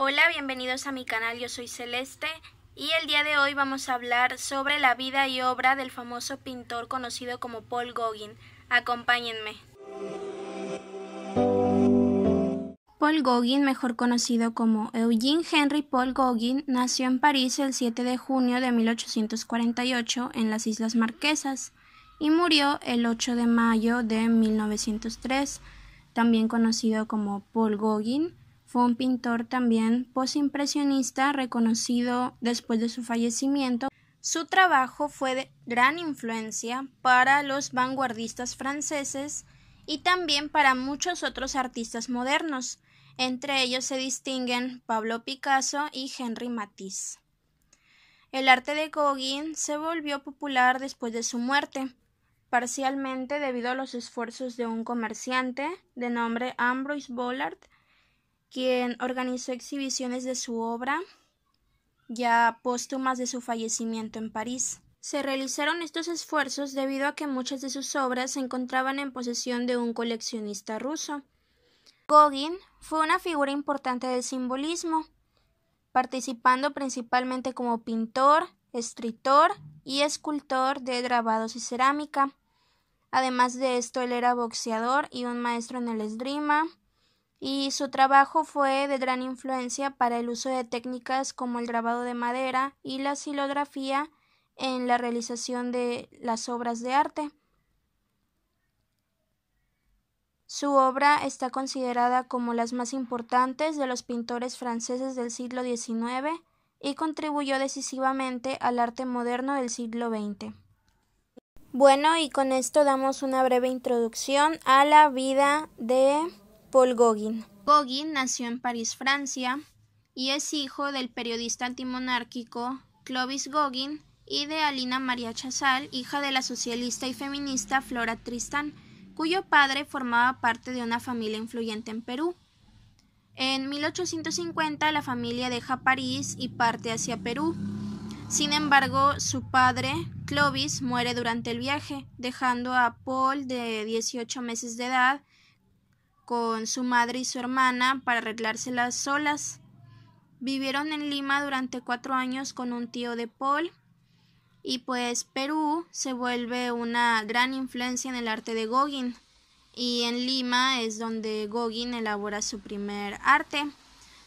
Hola, bienvenidos a mi canal, yo soy Celeste y el día de hoy vamos a hablar sobre la vida y obra del famoso pintor conocido como Paul Gauguin. Acompáñenme. Paul Gauguin, mejor conocido como Eugene Henry Paul Gauguin, nació en París el 7 de junio de 1848 en las Islas Marquesas y murió el 8 de mayo de 1903, también conocido como Paul Gauguin fue un pintor también posimpresionista reconocido después de su fallecimiento. Su trabajo fue de gran influencia para los vanguardistas franceses y también para muchos otros artistas modernos. Entre ellos se distinguen Pablo Picasso y Henry Matisse. El arte de Gauguin se volvió popular después de su muerte, parcialmente debido a los esfuerzos de un comerciante de nombre Ambrose Bollard quien organizó exhibiciones de su obra ya póstumas de su fallecimiento en París. Se realizaron estos esfuerzos debido a que muchas de sus obras se encontraban en posesión de un coleccionista ruso. Gogin fue una figura importante del simbolismo, participando principalmente como pintor, escritor y escultor de grabados y cerámica. Además de esto, él era boxeador y un maestro en el esgrima, y su trabajo fue de gran influencia para el uso de técnicas como el grabado de madera y la silografía en la realización de las obras de arte. Su obra está considerada como las más importantes de los pintores franceses del siglo XIX y contribuyó decisivamente al arte moderno del siglo XX. Bueno, y con esto damos una breve introducción a la vida de Paul Gauguin. nació en París, Francia, y es hijo del periodista antimonárquico Clovis Gauguin y de Alina María Chazal, hija de la socialista y feminista Flora Tristán, cuyo padre formaba parte de una familia influyente en Perú. En 1850 la familia deja París y parte hacia Perú. Sin embargo, su padre, Clovis, muere durante el viaje, dejando a Paul de 18 meses de edad con su madre y su hermana para arreglárselas solas. Vivieron en Lima durante cuatro años con un tío de Paul y pues Perú se vuelve una gran influencia en el arte de Goggin. y en Lima es donde Goggin elabora su primer arte.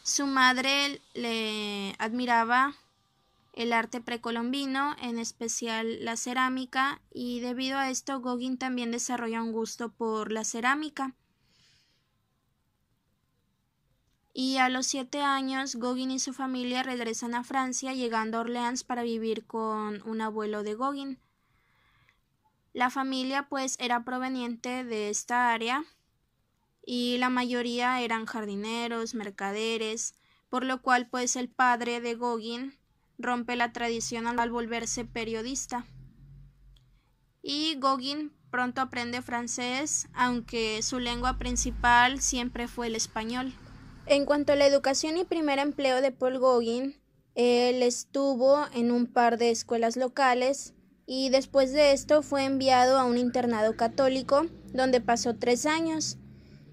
Su madre le admiraba el arte precolombino, en especial la cerámica, y debido a esto Goggin también desarrolla un gusto por la cerámica. y a los siete años Goggin y su familia regresan a Francia llegando a Orleans para vivir con un abuelo de Goggin. La familia pues era proveniente de esta área y la mayoría eran jardineros, mercaderes, por lo cual pues el padre de Goggin rompe la tradición al volverse periodista. Y Goggin pronto aprende francés, aunque su lengua principal siempre fue el español. En cuanto a la educación y primer empleo de Paul Goggin, él estuvo en un par de escuelas locales y después de esto fue enviado a un internado católico donde pasó tres años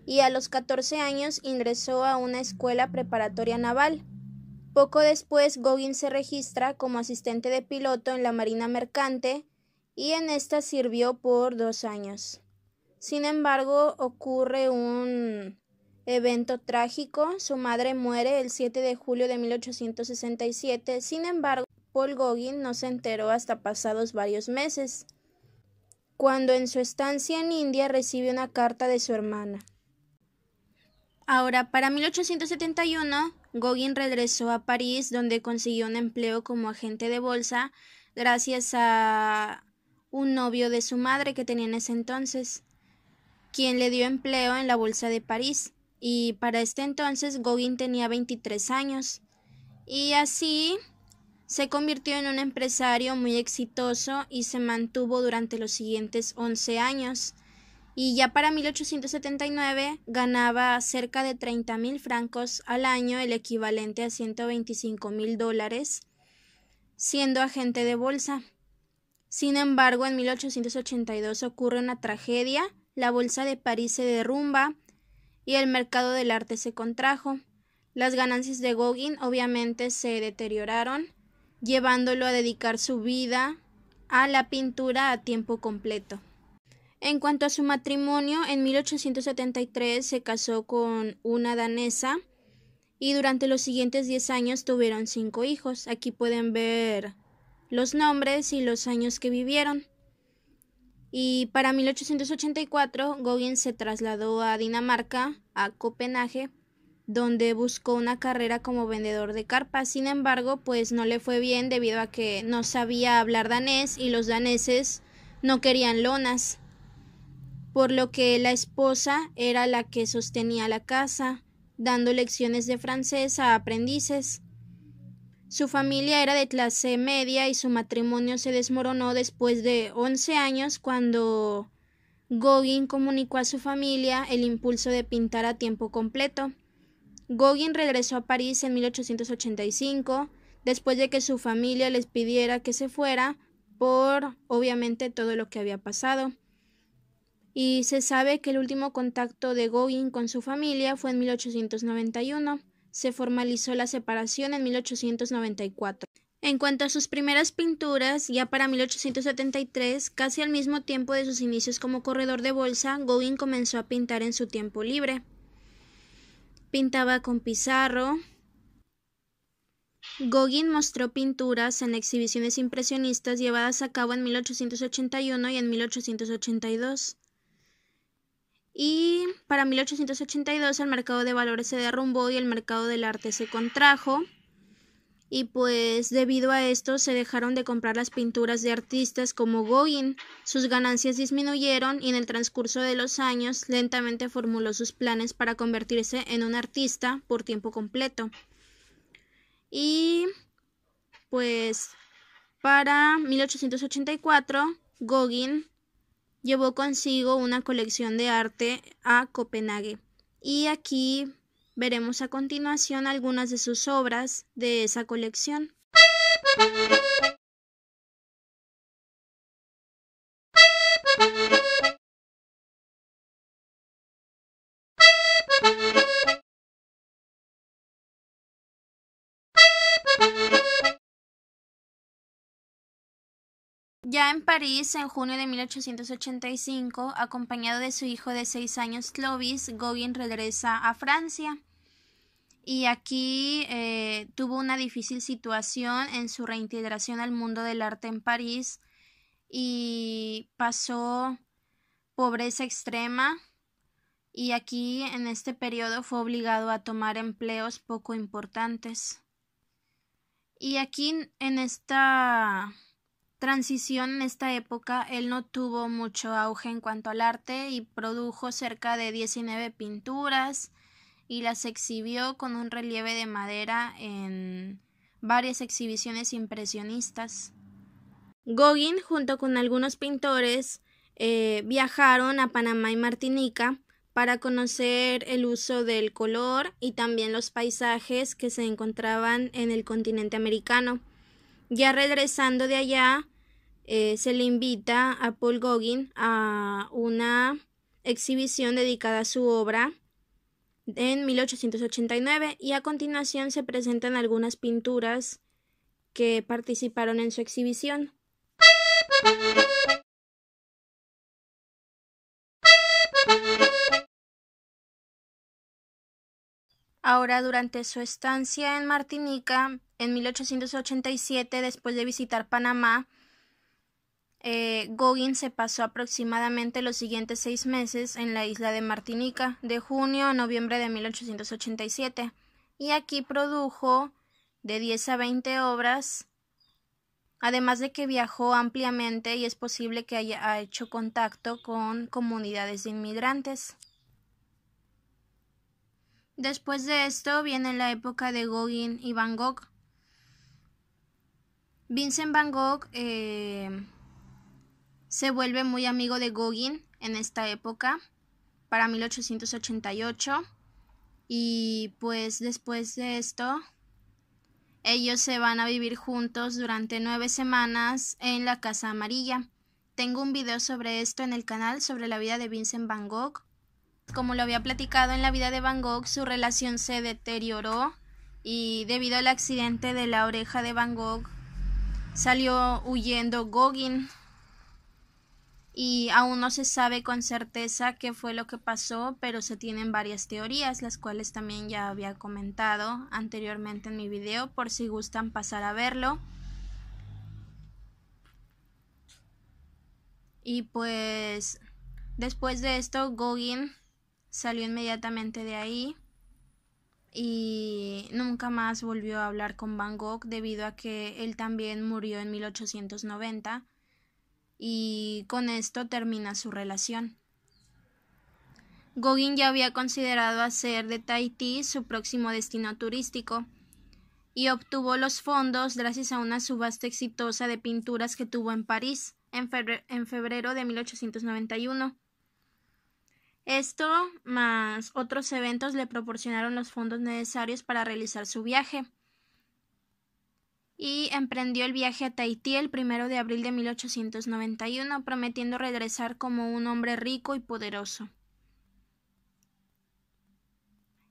y a los 14 años ingresó a una escuela preparatoria naval. Poco después Goggin se registra como asistente de piloto en la Marina Mercante y en esta sirvió por dos años. Sin embargo, ocurre un evento trágico. Su madre muere el 7 de julio de 1867. Sin embargo, Paul Goggin no se enteró hasta pasados varios meses, cuando en su estancia en India recibe una carta de su hermana. Ahora, para 1871, Goggin regresó a París, donde consiguió un empleo como agente de bolsa, gracias a un novio de su madre que tenía en ese entonces, quien le dio empleo en la Bolsa de París y para este entonces Gauguin tenía 23 años y así se convirtió en un empresario muy exitoso y se mantuvo durante los siguientes 11 años y ya para 1879 ganaba cerca de 30 mil francos al año, el equivalente a 125 mil dólares, siendo agente de bolsa. Sin embargo, en 1882 ocurre una tragedia, la bolsa de París se derrumba y el mercado del arte se contrajo. Las ganancias de Gogin obviamente se deterioraron, llevándolo a dedicar su vida a la pintura a tiempo completo. En cuanto a su matrimonio, en 1873 se casó con una danesa y durante los siguientes 10 años tuvieron cinco hijos. Aquí pueden ver los nombres y los años que vivieron. Y para 1884 Gauguin se trasladó a Dinamarca, a Copenhague, donde buscó una carrera como vendedor de carpas. Sin embargo, pues no le fue bien debido a que no sabía hablar danés y los daneses no querían lonas, por lo que la esposa era la que sostenía la casa, dando lecciones de francés a aprendices. Su familia era de clase media y su matrimonio se desmoronó después de 11 años cuando Gogin comunicó a su familia el impulso de pintar a tiempo completo. Gogin regresó a París en 1885 después de que su familia les pidiera que se fuera por obviamente todo lo que había pasado. Y se sabe que el último contacto de Gauguin con su familia fue en 1891 se formalizó la separación en 1894. En cuanto a sus primeras pinturas, ya para 1873, casi al mismo tiempo de sus inicios como corredor de bolsa, Gauguin comenzó a pintar en su tiempo libre. Pintaba con pizarro. Gauguin mostró pinturas en exhibiciones impresionistas llevadas a cabo en 1881 y en 1882. Y para 1882 el mercado de valores se derrumbó y el mercado del arte se contrajo. Y pues debido a esto se dejaron de comprar las pinturas de artistas como Goggin. Sus ganancias disminuyeron y en el transcurso de los años lentamente formuló sus planes para convertirse en un artista por tiempo completo. Y pues para 1884 Goggin llevó consigo una colección de arte a Copenhague. Y aquí veremos a continuación algunas de sus obras de esa colección. Ya en París, en junio de 1885, acompañado de su hijo de seis años, Clovis, Gauguin regresa a Francia y aquí eh, tuvo una difícil situación en su reintegración al mundo del arte en París y pasó pobreza extrema y aquí en este periodo fue obligado a tomar empleos poco importantes. Y aquí en esta transición en esta época, él no tuvo mucho auge en cuanto al arte y produjo cerca de 19 pinturas y las exhibió con un relieve de madera en varias exhibiciones impresionistas. Goggin, junto con algunos pintores, eh, viajaron a Panamá y Martinica para conocer el uso del color y también los paisajes que se encontraban en el continente americano. Ya regresando de allá, eh, se le invita a Paul Goggin a una exhibición dedicada a su obra en 1889 y a continuación se presentan algunas pinturas que participaron en su exhibición. Ahora, durante su estancia en Martinica, en 1887, después de visitar Panamá, eh, Goggin se pasó aproximadamente los siguientes seis meses en la isla de Martinica, de junio a noviembre de 1887, y aquí produjo de 10 a 20 obras, además de que viajó ampliamente y es posible que haya hecho contacto con comunidades de inmigrantes. Después de esto viene la época de Gauguin y Van Gogh. Vincent Van Gogh eh, se vuelve muy amigo de Gauguin en esta época, para 1888. Y pues después de esto, ellos se van a vivir juntos durante nueve semanas en la Casa Amarilla. Tengo un video sobre esto en el canal sobre la vida de Vincent Van Gogh. Como lo había platicado en la vida de Van Gogh, su relación se deterioró y debido al accidente de la oreja de Van Gogh salió huyendo Gogin. y aún no se sabe con certeza qué fue lo que pasó, pero se tienen varias teorías, las cuales también ya había comentado anteriormente en mi video, por si gustan pasar a verlo. Y pues después de esto, Goggin salió inmediatamente de ahí y nunca más volvió a hablar con Van Gogh debido a que él también murió en 1890 y con esto termina su relación. Gauguin ya había considerado hacer de Tahití su próximo destino turístico y obtuvo los fondos gracias a una subasta exitosa de pinturas que tuvo en París en, febrero de 1891. Esto, más otros eventos, le proporcionaron los fondos necesarios para realizar su viaje. Y emprendió el viaje a Tahití el primero de abril de 1891, prometiendo regresar como un hombre rico y poderoso.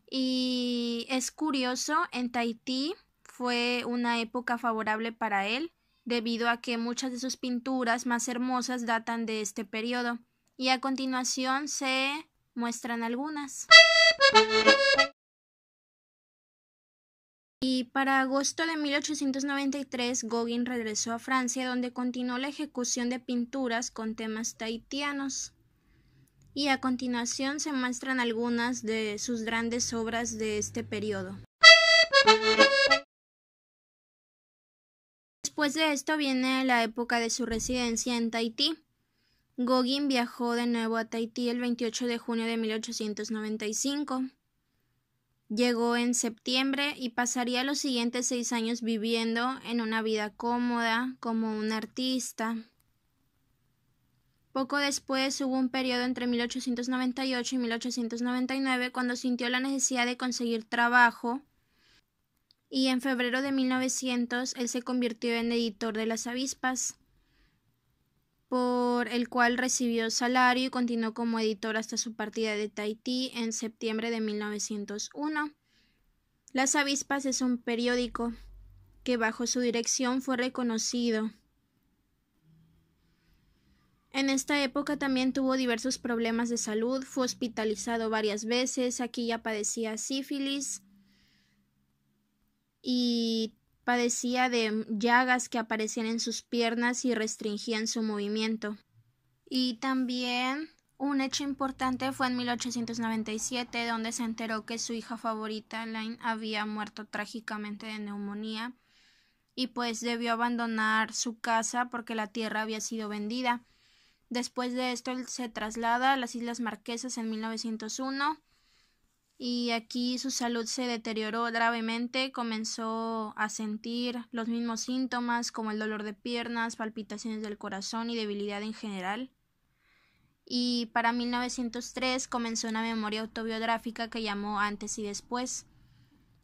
Y es curioso, en Tahití fue una época favorable para él, debido a que muchas de sus pinturas más hermosas datan de este periodo. Y a continuación se muestran algunas. Y para agosto de 1893, Gauguin regresó a Francia, donde continuó la ejecución de pinturas con temas tahitianos. Y a continuación se muestran algunas de sus grandes obras de este periodo. Después de esto viene la época de su residencia en Tahití, Goggin viajó de nuevo a Tahití el 28 de junio de 1895. Llegó en septiembre y pasaría los siguientes seis años viviendo en una vida cómoda como un artista. Poco después hubo un periodo entre 1898 y 1899 cuando sintió la necesidad de conseguir trabajo y en febrero de 1900 él se convirtió en editor de las avispas por el cual recibió salario y continuó como editor hasta su partida de Tahití en septiembre de 1901. Las Avispas es un periódico que bajo su dirección fue reconocido. En esta época también tuvo diversos problemas de salud, fue hospitalizado varias veces, aquí ya padecía sífilis y Padecía de llagas que aparecían en sus piernas y restringían su movimiento. Y también un hecho importante fue en 1897, donde se enteró que su hija favorita, Lain, había muerto trágicamente de neumonía y pues debió abandonar su casa porque la tierra había sido vendida. Después de esto, él se traslada a las Islas Marquesas en 1901 y aquí su salud se deterioró gravemente, comenzó a sentir los mismos síntomas como el dolor de piernas, palpitaciones del corazón y debilidad en general. Y para 1903 comenzó una memoria autobiográfica que llamó Antes y Después.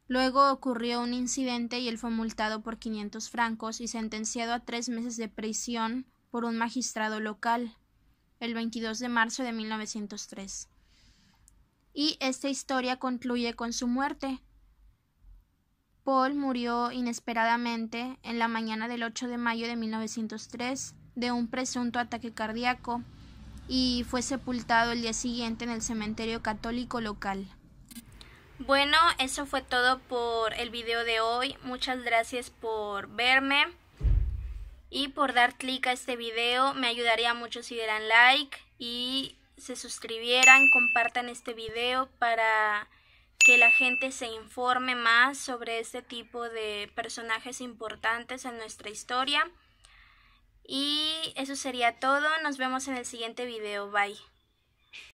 Luego ocurrió un incidente y él fue multado por 500 francos y sentenciado a tres meses de prisión por un magistrado local el 22 de marzo de 1903 y esta historia concluye con su muerte. Paul murió inesperadamente en la mañana del 8 de mayo de 1903 de un presunto ataque cardíaco y fue sepultado el día siguiente en el cementerio católico local. Bueno, eso fue todo por el video de hoy. Muchas gracias por verme y por dar clic a este video. Me ayudaría mucho si dieran like y se suscribieran, compartan este video para que la gente se informe más sobre este tipo de personajes importantes en nuestra historia. Y eso sería todo, nos vemos en el siguiente video, bye.